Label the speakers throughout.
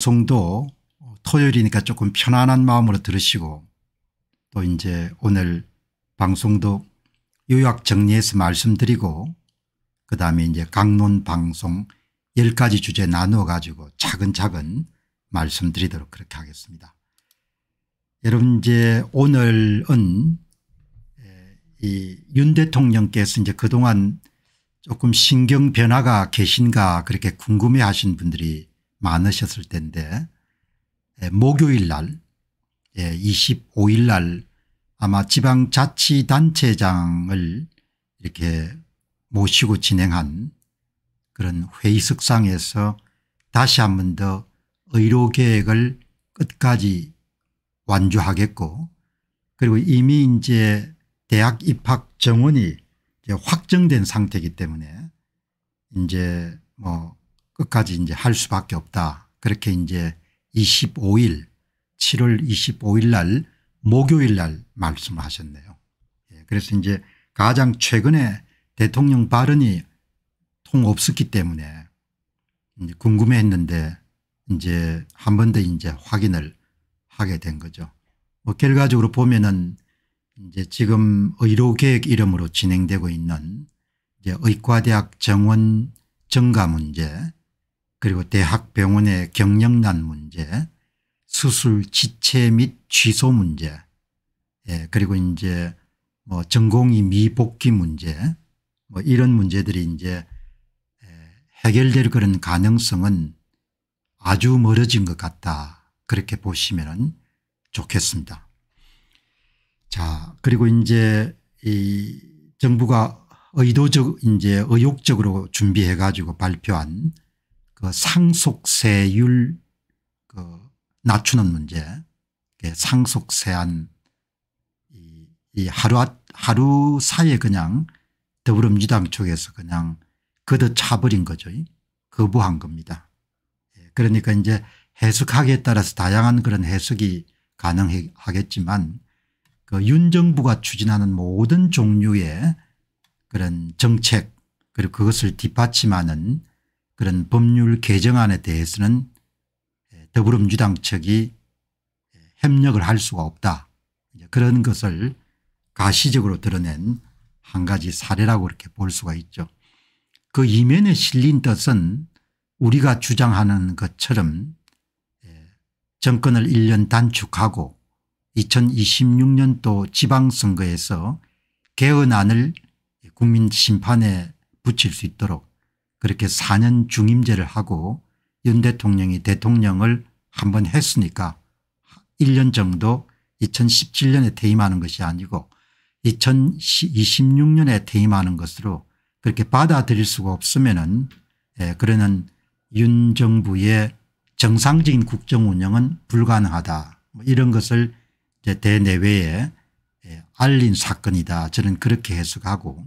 Speaker 1: 방송도 토요일이니까 조금 편안한 마음으로 들으시고 또 이제 오늘 방송도 요약 정리해서 말씀드리고 그다음에 이제 강론 방송 10가지 주제 나누어 가지고 차근차근 말씀드리도록 그렇게 하겠습니다. 여러분 이제 오늘은 예, 이윤 대통령께서 이제 그동안 조금 신경 변화가 계신가 그렇게 궁금해 하신 분들이 많으셨을 텐데 예, 목요일 날 25일 예, 날 아마 지방자치단체장을 이렇게 모시고 진행한 그런 회의석상에서 다시 한 번 더 의료계획을 끝까지 완주하겠고 그리고 이미 이제 대학 입학 정원이 확정된 상태이기 때문에 이제 뭐 끝까지 이제 할 수밖에 없다. 그렇게 이제 25일 7월 25일 날 목요일 날 말씀하셨네요. 을 예, 그래서 이제 가장 최근에 대통령 발언이 통 없었기 때문에 이제 궁금해했는데 이제 한 번 더 이제 확인을 하게 된 거죠. 뭐 결과적으로 보면은 이제 지금 의료계획 이름으로 진행되고 있는 이제 의과대학 정원 증가 문제 그리고 대학병원의 경영난 문제 수술 지체 및 취소 문제 예, 그리고 이제 뭐 전공이 미복귀 문제 뭐 이런 문제들이 이제 예, 해결될 그런 가능성은 아주 멀어진 것 같다 그렇게 보시면 좋겠습니다. 자 그리고 이제 이 정부가 의도적 이제 의욕적으로 준비해 가지고 발표한 그 상속세율 그 낮추는 문제 상속세안 이 하루 아, 하루 사이에 그냥 더불어민주당 쪽에서 그냥 걷어 차버린 거죠. 거부한 겁니다. 예, 그러니까 이제 해석하기에 따라서 다양한 그런 해석이 가능하겠지만 그윤 정부가 추진하는 모든 종류의 그런 정책 그리고 그것을 뒷받침하는 그런 법률 개정안에 대해서는 더불어민주당 측이 협력을 할 수가 없다. 그런 것을 가시적으로 드러낸 한 가지 사례라고 이렇게 볼 수가 있죠. 그 이면에 실린 뜻은 우리가 주장하는 것처럼 정권을 1년 단축하고 2026년도 지방선거에서 개헌안을 국민심판에 붙일 수 있도록 그렇게 4년 중임제를 하고 윤 대통령이 대통령을 한번 했으니까 1년 정도 2017년에 퇴임하는 것이 아니고 2026년에 퇴임하는 것으로 그렇게 받아들일 수가 없으면은 예, 그러는 윤 정부의 정상적인 국정 운영은 불가능하다 뭐 이런 것을 이제 대내외에 예, 알린 사건이다 저는 그렇게 해석하고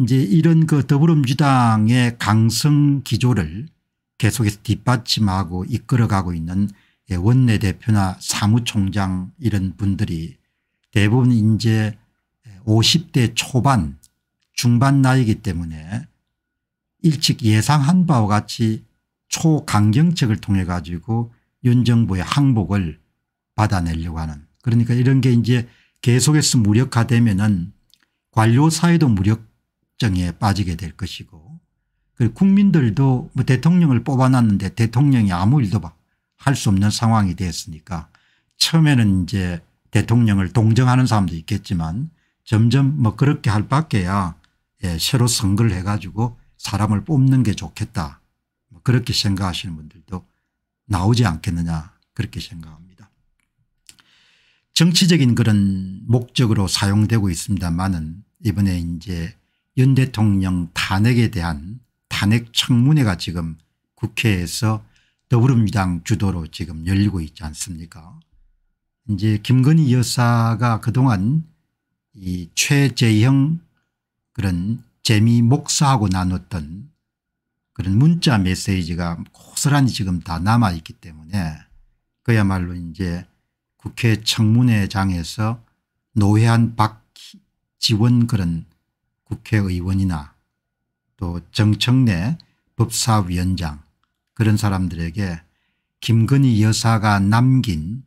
Speaker 1: 이제 이런 그 더불어민주당의 강성 기조를 계속해서 뒷받침하고 이끌어가고 있는 원내대표나 사무총장 이런 분들이 대부분 이제 50대 초반 중반 나이기 때문에 일찍 예상한 바와 같이 초강경책을 통해 가지고 윤 정부의 항복을 받아내려고 하는 그러니까 이런 게 이제 계속해서 무력화되면은 관료사회도 무력 박정에 빠지게 될 것이고 그 국민들도 뭐 대통령을 뽑아놨는데 대통령이 아무 일도 할 수 없는 상황이 됐으니까 처음에는 이제 대통령을 동정하는 사람도 있겠지만 점점 뭐 그렇게 할 밖에야 예, 새로 선거를 해가지고 사람을 뽑는 게 좋겠다 뭐 그렇게 생각하시는 분들도 나오지 않겠느냐 그렇게 생각합니다. 정치적인 그런 목적으로 사용되고 있습니다만은 이번에 이제 윤 대통령 탄핵에 대한 탄핵 청문회가 지금 국회에서 더불어민주당 주도로 지금 열리고 있지 않습니까 이제 김건희 여사가 그동안 이 최재형 그런 재미 목사하고 나눴던 그런 문자 메시지가 고스란히 지금 다 남아있기 때문에 그야말로 이제 국회 청문회장에서 노회한 박지원 그런 국회의원이나 또 정청래 법사위원장 그런 사람들에게 김건희 여사가 남긴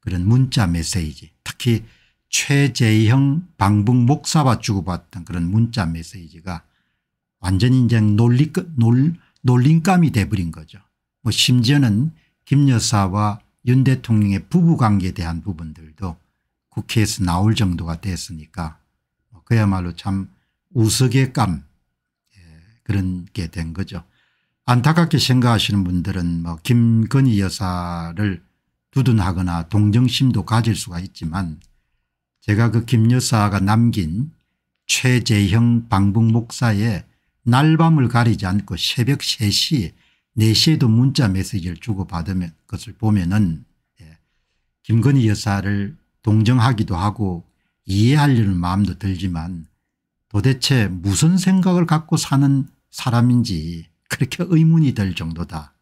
Speaker 1: 그런 문자 메시지 특히 최재형 방북 목사와 주고받던 그런 문자 메시지가 완전히 이제 논리, 논, 논린감이 돼버린 거죠. 뭐 심지어는 김 여사와 윤 대통령의 부부관계에 대한 부분들도 국회에서 나올 정도가 됐으니까 뭐 그야말로 참 우석의 감 예, 그런 게 된 거죠. 안타깝게 생각하시는 분들은 뭐 김건희 여사를 두둔하거나 동정심도 가질 수가 있지만 제가 그 김 여사가 남긴 최재형 방북 목사의 날밤을 가리지 않고 새벽 3시 4시에도 문자 메시지를 주고받은 것을 보면 은 예, 김건희 여사를 동정하기도 하고 이해하려는 마음도 들지만 도대체 무슨 생각을 갖고 사는 사람인지 그렇게 의문이 될 정도다.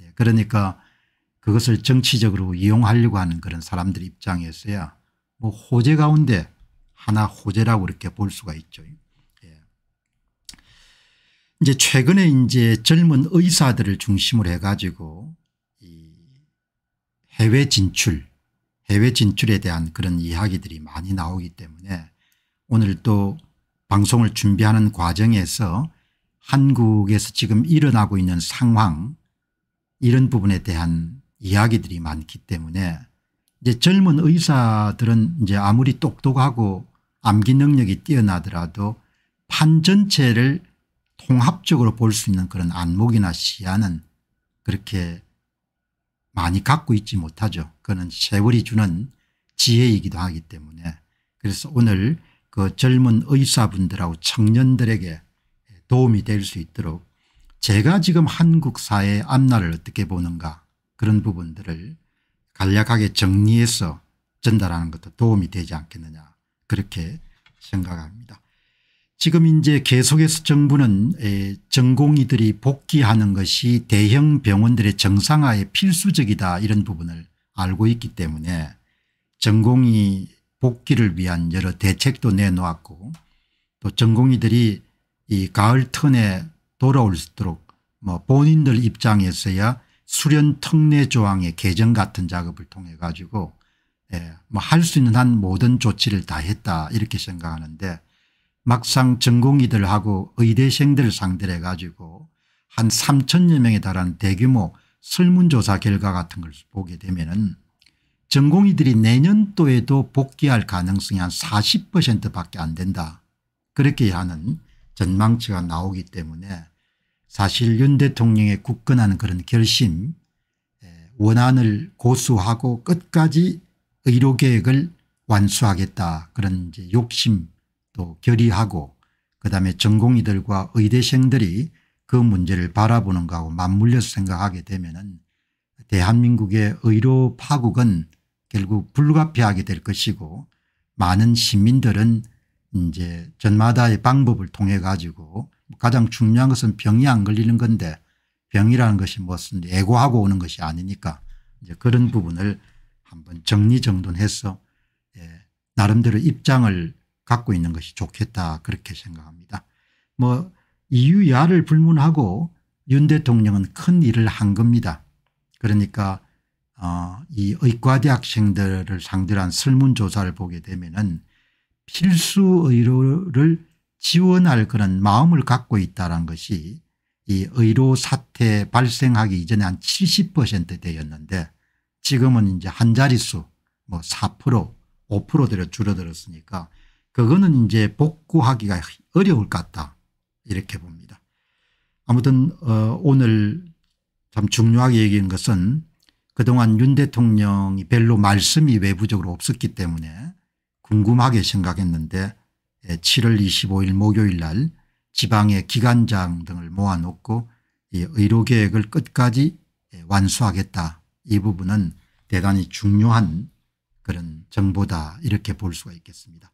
Speaker 1: 예, 그러니까 그것을 정치적으로 이용하려고 하는 그런 사람들 입장에서야 뭐 호재 가운데 하나 호재라고 이렇게 볼 수가 있죠. 예. 이제 최근에 이제 젊은 의사들을 중심으로 해가지고 해외 진출, 해외 진출에 대한 그런 이야기들이 많이 나오기 때문에 오늘 또 방송을 준비하는 과정에서 한국에서 지금 일어나고 있는 상황 이런 부분에 대한 이야기들이 많기 때문에 이제 젊은 의사들은 이제 아무리 똑똑하고 암기 능력이 뛰어나더라도 판 전체를 통합적으로 볼 수 있는 그런 안목이나 시야는 그렇게 많이 갖고 있지 못하죠. 그는 거 세월이 주는 지혜이기도 하기 때문에 그래서 오늘 그 젊은 의사분들하고 청년들에게 도움이 될 수 있도록 제가 지금 한국 사회의 앞날을 어떻게 보는가 그런 부분들을 간략하게 정리해서 전달하는 것도 도움이 되지 않겠느냐 그렇게 생각합니다. 지금 이제 계속해서 정부는 전공의들이 복귀하는 것이 대형 병원들의 정상화에 필수적이다 이런 부분을 알고 있기 때문에 전공의 복귀를 위한 여러 대책도 내놓았고 또 전공의들이 이 가을 턴에 돌아올 수 있도록 뭐 본인들 입장에서야 수련 특례 조항의 개정 같은 작업을 통해 가지고 예, 뭐할 수 있는 한 모든 조치를 다 했다 이렇게 생각하는데 막상 전공의들하고 의대생들을 상대로 해 가지고 한 3천여 명에 달하는 대규모 설문조사 결과 같은 걸 보게 되면 은 전공의들이 내년도에도 복귀할 가능성이 한 40%밖에 안 된다. 그렇게 하는 전망치가 나오기 때문에 사실 윤 대통령의 굳건한 그런 결심 원안을 고수하고 끝까지 의료계획을 완수하겠다 그런 이제 욕심 또 결의하고 그다음에 전공의들과 의대생들이 그 문제를 바라보는 거하고 맞물려서 생각하게 되면 대한민국의 의료 파국은 결국 불가피하게 될 것이고 많은 시민들은 이제 전마다의 방법을 통해 가지고 가장 중요한 것은 병이 안 걸리는 건데 병이라는 것이 무슨 예고하고 오는 것이 아니니까 이제 그런 부분을 한번 정리정돈해서 예, 나름대로 입장을 갖고 있는 것이 좋겠다 그렇게 생각합니다. 뭐 이유야를 불문하고 윤 대통령은 큰 일을 한 겁니다. 그러니까 어이 의과대학생들을 상대로 한 설문조사를 보게 되면은 필수 의료를 지원할 그런 마음을 갖고 있다는 것이 이 의료 사태 발생하기 이전에 한 7 0되었는데 지금은 이제 한 자릿수 뭐4% 5%대로 줄어들었으니까 그거는 이제 복구하기가 어려울 것 같다 이렇게 봅니다. 아무튼 어 오늘 참 중요하게 얘기한 것은 그동안 윤 대통령이 별로 말씀이 외부적으로 없었기 때문에 궁금하게 생각했는데 7월 예, 25일 목요일 날 지방의 기관장 등을 모아놓고 이 의료계획을 끝까지 예, 완수하겠다 이 부분은 대단히 중요한 그런 정보다 이렇게 볼 수가 있겠습니다.